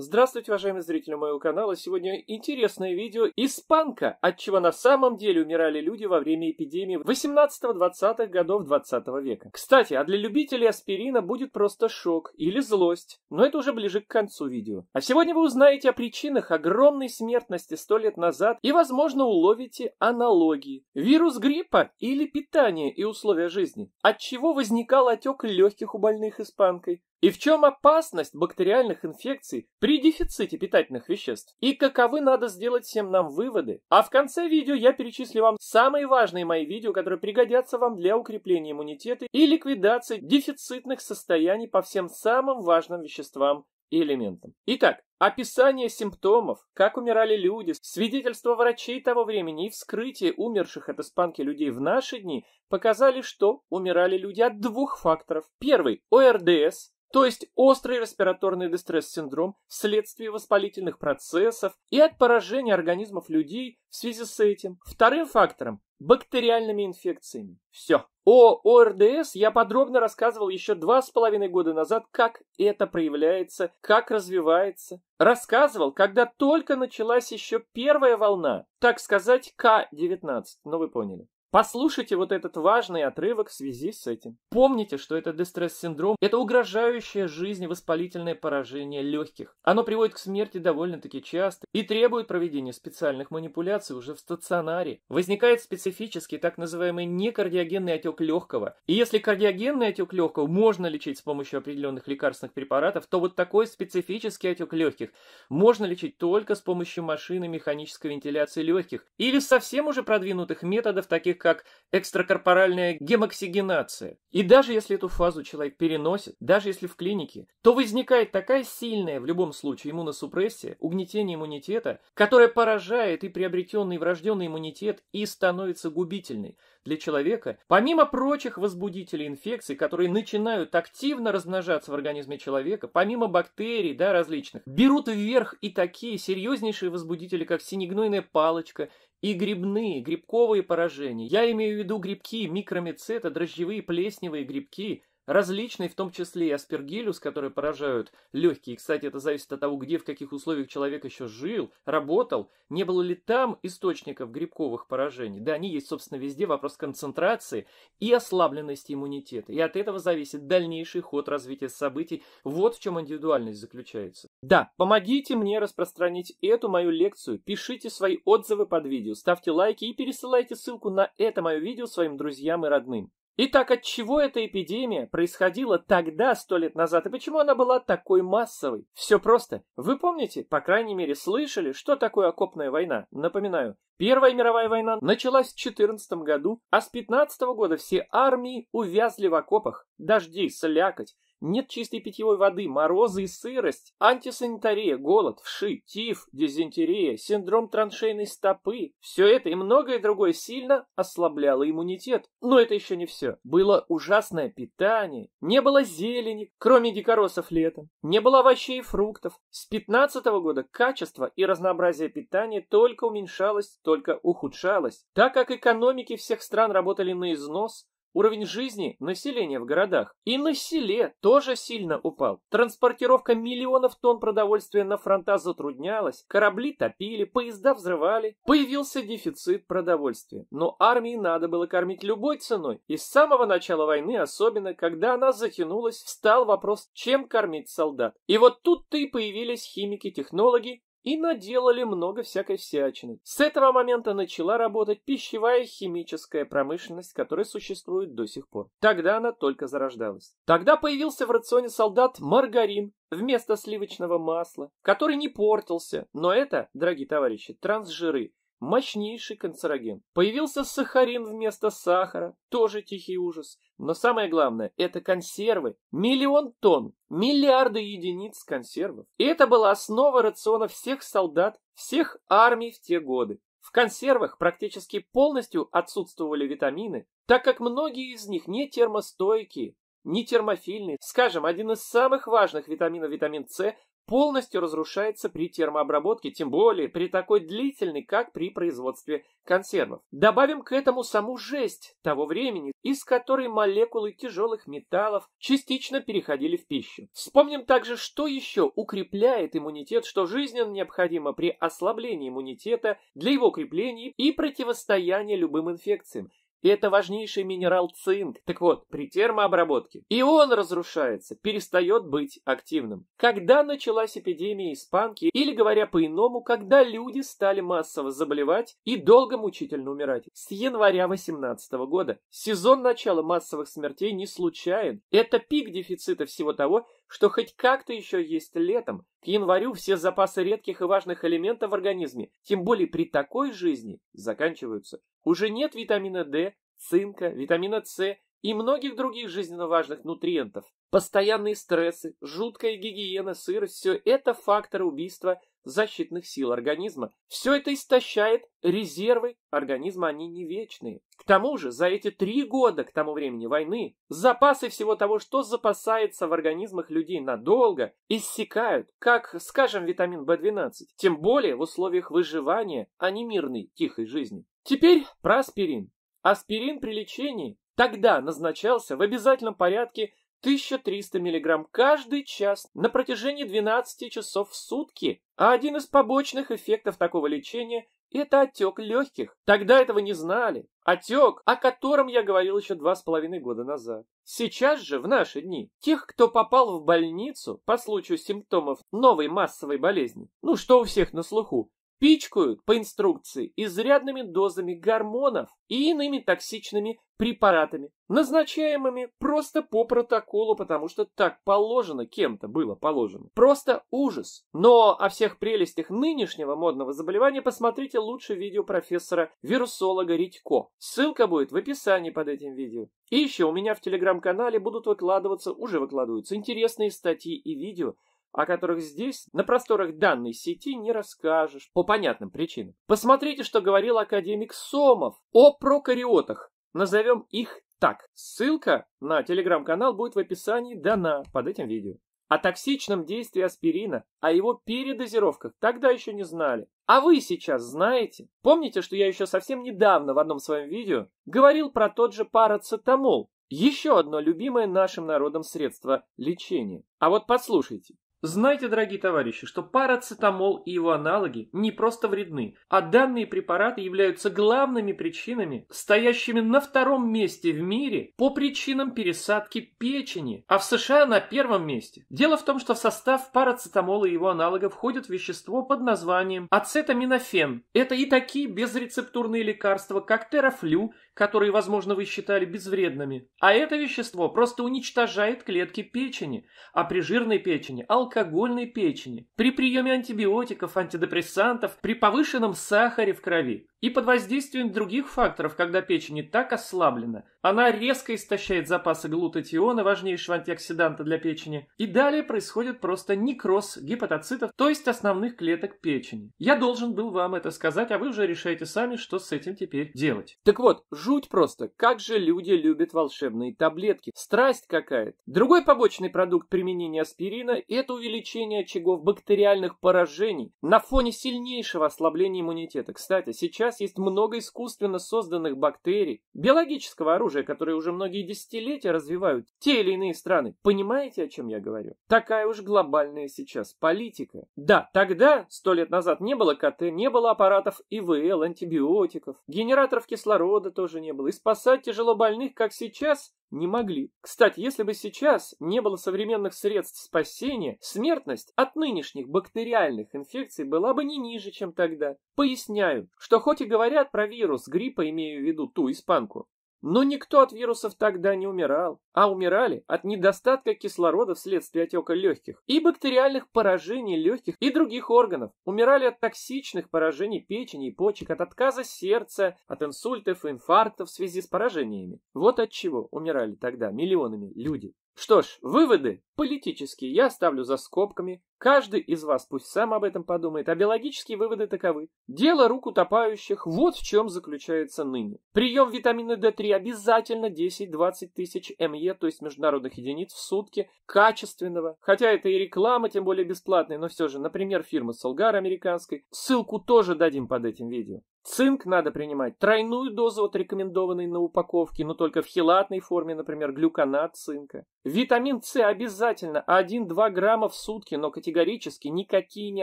Здравствуйте, уважаемые зрители моего канала. Сегодня интересное видео из панка, от чего на самом деле умирали люди во время эпидемии 18-20-х годов 20 -го века. Кстати, а для любителей аспирина будет просто шок или злость, но это уже ближе к концу видео. А сегодня вы узнаете о причинах огромной смертности 100 лет назад и, возможно, уловите аналогии. Вирус гриппа или питание и условия жизни. От чего возникал отек легких у больных испанкой? И в чем опасность бактериальных инфекций при дефиците питательных веществ? И каковы надо сделать всем нам выводы? А в конце видео я перечислю вам самые важные мои видео, которые пригодятся вам для укрепления иммунитета и ликвидации дефицитных состояний по всем самым важным веществам и элементам. Итак, описание симптомов, как умирали люди, свидетельства врачей того времени и вскрытие умерших от испанки людей в наши дни показали, что умирали люди от двух факторов. Первый – ОРДС, то есть острый респираторный дистресс-синдром вследствие воспалительных процессов и от поражения организмов людей в связи с этим. Вторым фактором – бактериальными инфекциями. Все. О ОРДС я подробно рассказывал еще два с половиной года назад, как это проявляется, как развивается. Рассказывал, когда только началась еще первая волна, так сказать, К-19, но ну вы поняли. Послушайте вот этот важный отрывок в связи с этим. Помните, что это дестресс-синдром – это угрожающее жизни воспалительное поражение легких. Оно приводит к смерти довольно-таки часто и требует проведения специальных манипуляций уже в стационаре. Возникает специфический так называемый некардиогенный отек легкого. И если кардиогенный отек легкого можно лечить с помощью определенных лекарственных препаратов, то вот такой специфический отек легких можно лечить только с помощью машины механической вентиляции легких или совсем уже продвинутых методов, таких как экстракорпоральная гемоксигенация. И даже если эту фазу человек переносит, даже если в клинике, то возникает такая сильная в любом случае иммуносупрессия, угнетение иммунитета, которая поражает и приобретенный врожденный иммунитет и становится губительной для человека, помимо прочих возбудителей инфекций, которые начинают активно размножаться в организме человека, помимо бактерий да, различных, берут вверх и такие серьезнейшие возбудители, как синегнойная палочка, и грибные, грибковые поражения. Я имею в виду грибки микромицета, дрожжевые плесневые грибки, различные, в том числе и аспергиллюс, которые поражают легкие. Кстати, это зависит от того, где, в каких условиях человек еще жил, работал, не было ли там источников грибковых поражений. Да, они есть, собственно, везде. Вопрос концентрации и ослабленности иммунитета. И от этого зависит дальнейший ход развития событий. Вот в чем индивидуальность заключается. Да, помогите мне распространить эту мою лекцию, пишите свои отзывы под видео, ставьте лайки и пересылайте ссылку на это мое видео своим друзьям и родным. Итак, от чего эта эпидемия происходила тогда, сто лет назад, и почему она была такой массовой? Все просто. Вы помните, по крайней мере, слышали, что такое окопная война? Напоминаю, Первая мировая война началась в 14 году, а с 15 года все армии увязли в окопах. Дожди, слякоть, нет чистой питьевой воды, морозы и сырость, антисанитария, голод, вши, тиф, дизентерия, синдром траншейной стопы. Все это и многое другое сильно ослабляло иммунитет. Но это еще не все. Было ужасное питание, не было зелени, кроме дикоросов летом, не было овощей и фруктов. С 15 -го года качество и разнообразие питания только уменьшалось, только ухудшалось. Так как экономики всех стран работали на износ, Уровень жизни населения в городах и на селе тоже сильно упал. Транспортировка миллионов тонн продовольствия на фронта затруднялась, корабли топили, поезда взрывали. Появился дефицит продовольствия. Но армии надо было кормить любой ценой. И с самого начала войны, особенно когда она затянулась, встал вопрос, чем кормить солдат. И вот тут-то и появились химики-технологи, и наделали много всякой всячины. С этого момента начала работать пищевая химическая промышленность, которая существует до сих пор. Тогда она только зарождалась. Тогда появился в рационе солдат маргарин вместо сливочного масла, который не портился, но это, дорогие товарищи, трансжиры – мощнейший канцероген. Появился сахарин вместо сахара, тоже тихий ужас. Но самое главное, это консервы. Миллион тонн, миллиарды единиц консервов. И это была основа рациона всех солдат, всех армий в те годы. В консервах практически полностью отсутствовали витамины, так как многие из них не термостойкие, не термофильные. Скажем, один из самых важных витаминов, витамин С, полностью разрушается при термообработке, тем более при такой длительной, как при производстве консервов. Добавим к этому саму жесть того времени, из которой молекулы тяжелых металлов частично переходили в пищу. Вспомним также, что еще укрепляет иммунитет, что жизненно необходимо при ослаблении иммунитета для его укрепления и противостояния любым инфекциям. И это важнейший минерал цинк. Так вот, при термообработке и он разрушается, перестает быть активным. Когда началась эпидемия испанки, или говоря по-иному, когда люди стали массово заболевать и долго мучительно умирать, с января 18 года. Сезон начала массовых смертей не случайен. Это пик дефицита всего того, что хоть как-то еще есть летом, к январю все запасы редких и важных элементов в организме, тем более при такой жизни, заканчиваются. Уже нет витамина D, цинка, витамина С и многих других жизненно важных нутриентов. Постоянные стрессы, жуткая гигиена, сырость – все это факторы убийства защитных сил организма. Все это истощает резервы организма, они не вечные. К тому же, за эти три года к тому времени войны, запасы всего того, что запасается в организмах людей надолго, иссякают, как, скажем, витамин В12. Тем более в условиях выживания, а не мирной, тихой жизни. Теперь про аспирин. Аспирин при лечении тогда назначался в обязательном порядке 1300 мг каждый час на протяжении 12 часов в сутки. А один из побочных эффектов такого лечения – это отек легких. Тогда этого не знали. Отек, о котором я говорил еще два с половиной года назад. Сейчас же, в наши дни, тех, кто попал в больницу по случаю симптомов новой массовой болезни, ну что у всех на слуху, пичкают по инструкции изрядными дозами гормонов и иными токсичными препаратами, назначаемыми просто по протоколу, потому что так положено, кем-то было положено. Просто ужас. Но о всех прелестях нынешнего модного заболевания посмотрите лучше видео профессора-вирусолога Редько. Ссылка будет в описании под этим видео. И еще у меня в телеграм-канале будут выкладываться, уже выкладываются интересные статьи и видео, о которых здесь, на просторах данной сети, не расскажешь, по понятным причинам. Посмотрите, что говорил академик Сомов о прокариотах. Назовем их так. Ссылка на телеграм-канал будет в описании дана под этим видео. О токсичном действии аспирина, о его передозировках тогда еще не знали. А вы сейчас знаете? Помните, что я еще совсем недавно в одном своем видео говорил про тот же парацетамол? Еще одно любимое нашим народом средство лечения. А вот послушайте. Знайте, дорогие товарищи, что парацетамол и его аналоги не просто вредны, а данные препараты являются главными причинами, стоящими на втором месте в мире по причинам пересадки печени, а в США на первом месте. Дело в том, что в состав парацетамола и его аналогов входит вещество под названием ацетаминофен. Это и такие безрецептурные лекарства, как терафлю, которые, возможно, вы считали безвредными. А это вещество просто уничтожает клетки печени, а при жирной печени – алкогольной печени, при приеме антибиотиков, антидепрессантов, при повышенном сахаре в крови. И под воздействием других факторов, когда печень и так ослаблена, она резко истощает запасы глутатиона, важнейшего антиоксиданта для печени, и далее происходит просто некроз гепатоцитов, то есть основных клеток печени. Я должен был вам это сказать, а вы уже решаете сами, что с этим теперь делать. Так вот, жуть просто, как же люди любят волшебные таблетки, страсть какая-то. Другой побочный продукт применения аспирина – это увеличение очагов бактериальных поражений на фоне сильнейшего ослабления иммунитета. Кстати, сейчас сейчас есть много искусственно созданных бактерий, биологического оружия, которое уже многие десятилетия развивают те или иные страны. Понимаете, о чем я говорю? Такая уж глобальная сейчас политика. Да, тогда, сто лет назад, не было КТ, не было аппаратов ИВЛ, антибиотиков, генераторов кислорода тоже не было, и спасать тяжело больных, как сейчас, не могли. Кстати, если бы сейчас не было современных средств спасения, смертность от нынешних бактериальных инфекций была бы не ниже, чем тогда. Поясняю, что хоть и говорят про вирус гриппа, имею в виду ту испанку, но никто от вирусов тогда не умирал, а умирали от недостатка кислорода вследствие отека легких и бактериальных поражений легких и других органов, умирали от токсичных поражений печени и почек, от отказа сердца, от инсультов и инфарктов в связи с поражениями. Вот от чего умирали тогда миллионами люди. Что ж, выводы политические я оставлю за скобками. Каждый из вас пусть сам об этом подумает, а биологические выводы таковы. Дело рук утопающих вот в чем заключается ныне. Прием витамина D3 обязательно 10-20 тысяч МЕ, то есть международных единиц в сутки, качественного. Хотя это и реклама, тем более бесплатная, но все же, например, фирма Солгар американской. Ссылку тоже дадим под этим видео. Цинк надо принимать тройную дозу от рекомендованной на упаковке, но только в хелатной форме, например, глюконат цинка. Витамин С обязательно 1-2 грамма в сутки, но категорически никакие не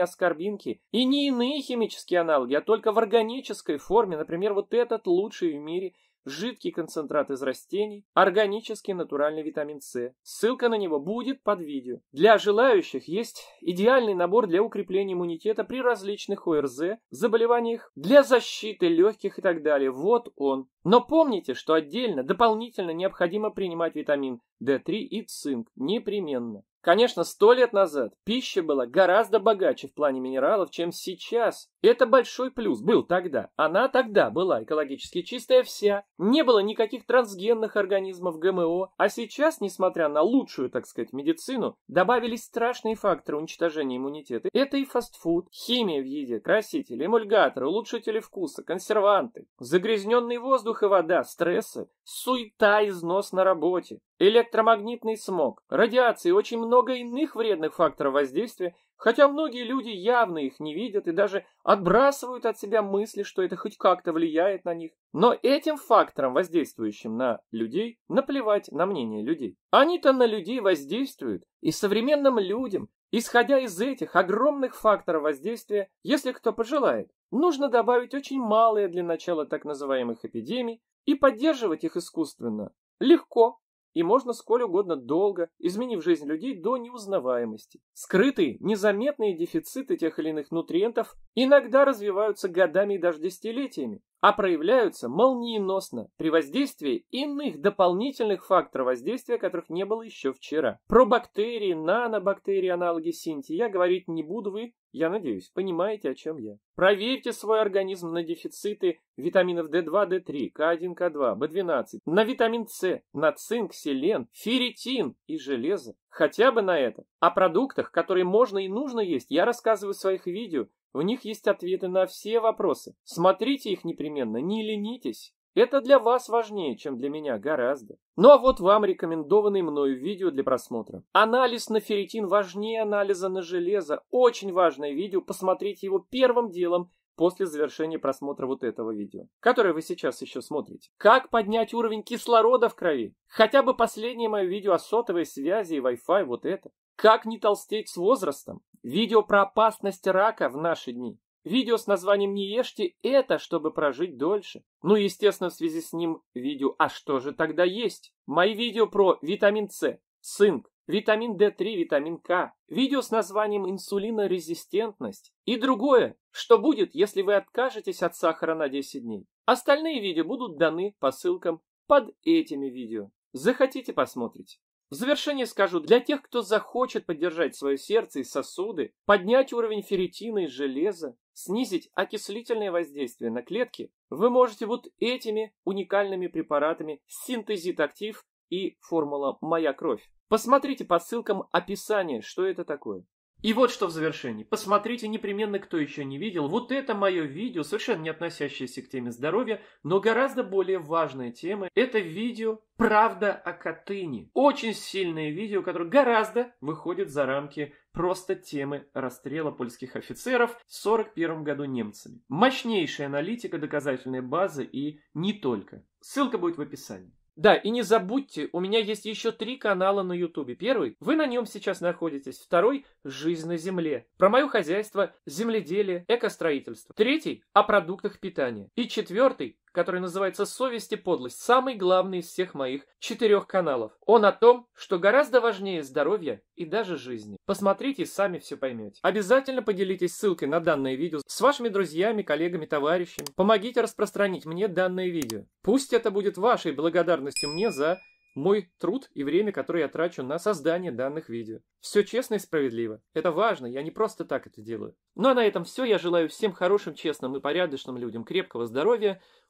аскорбинки и не иные химические аналоги, а только в органической форме, например, вот этот лучший в мире – жидкий концентрат из растений, органический натуральный витамин С. Ссылка на него будет под видео. Для желающих есть идеальный набор для укрепления иммунитета при различных ОРЗ, заболеваниях, для защиты легких и так далее. Вот он. Но помните, что отдельно, дополнительно необходимо принимать витамин D3 и цинк непременно. Конечно, сто лет назад пища была гораздо богаче в плане минералов, чем сейчас. Это большой плюс был тогда. Она тогда была экологически чистая вся. Не было никаких трансгенных организмов ГМО. А сейчас, несмотря на лучшую, так сказать, медицину, добавились страшные факторы уничтожения иммунитета. Это и фастфуд, химия в еде, красители, эмульгаторы, улучшители вкуса, консерванты, загрязненный воздух и вода, стрессы, суета, износ на работе электромагнитный смог, радиации очень много иных вредных факторов воздействия, хотя многие люди явно их не видят и даже отбрасывают от себя мысли, что это хоть как-то влияет на них. Но этим факторам, воздействующим на людей, наплевать на мнение людей. Они-то на людей воздействуют, и современным людям, исходя из этих огромных факторов воздействия, если кто пожелает, нужно добавить очень малые для начала так называемых эпидемий и поддерживать их искусственно. Легко, и можно сколь угодно долго, изменив жизнь людей до неузнаваемости. Скрытые, незаметные дефициты тех или иных нутриентов иногда развиваются годами и даже десятилетиями, а проявляются молниеносно при воздействии иных дополнительных факторов воздействия, которых не было еще вчера. Про бактерии, нанобактерии, аналоги синти я говорить не буду, вы, я надеюсь, понимаете, о чем я. Проверьте свой организм на дефициты витаминов D2, D3, k 1 k 2 B12, на витамин С, на цинк, селен, ферритин и железо. Хотя бы на это. О продуктах, которые можно и нужно есть, я рассказываю в своих видео, у них есть ответы на все вопросы. Смотрите их непременно, не ленитесь. Это для вас важнее, чем для меня, гораздо. Ну а вот вам рекомендованный мною видео для просмотра. Анализ на ферритин важнее анализа на железо. Очень важное видео, посмотрите его первым делом после завершения просмотра вот этого видео, которое вы сейчас еще смотрите. Как поднять уровень кислорода в крови? Хотя бы последнее мое видео о сотовой связи и Wi-Fi, вот это. Как не толстеть с возрастом? Видео про опасность рака в наши дни. Видео с названием «Не ешьте» — это, чтобы прожить дольше. Ну, естественно, в связи с ним видео «А что же тогда есть?» Мои видео про витамин С, цинк, витамин D3, витамин К, видео с названием «Инсулинорезистентность» и другое, что будет, если вы откажетесь от сахара на 10 дней. Остальные видео будут даны по ссылкам под этими видео. Захотите, посмотреть? В завершение скажу, для тех, кто захочет поддержать свое сердце и сосуды, поднять уровень ферритина и железа, снизить окислительное воздействие на клетки, вы можете вот этими уникальными препаратами синтезит актив и формула «Моя кровь». Посмотрите по ссылкам описание, что это такое. И вот что в завершении. Посмотрите непременно, кто еще не видел. Вот это мое видео, совершенно не относящееся к теме здоровья, но гораздо более важная тема. Это видео «Правда о Катыни». Очень сильное видео, которое гораздо выходит за рамки просто темы расстрела польских офицеров в 1941 году немцами. Мощнейшая аналитика, доказательная база и не только. Ссылка будет в описании. Да, и не забудьте, у меня есть еще три канала на Ютубе. Первый, вы на нем сейчас находитесь. Второй, жизнь на земле. Про мое хозяйство, земледелие, экостроительство. Третий, о продуктах питания. И четвертый, который называется «Совесть и подлость», самый главный из всех моих четырех каналов. Он о том, что гораздо важнее здоровья и даже жизни. Посмотрите сами все поймете. Обязательно поделитесь ссылкой на данное видео с вашими друзьями, коллегами, товарищами. Помогите распространить мне данное видео. Пусть это будет вашей благодарностью мне за мой труд и время, которое я трачу на создание данных видео. Все честно и справедливо. Это важно, я не просто так это делаю. Ну а на этом все. Я желаю всем хорошим, честным и порядочным людям крепкого здоровья,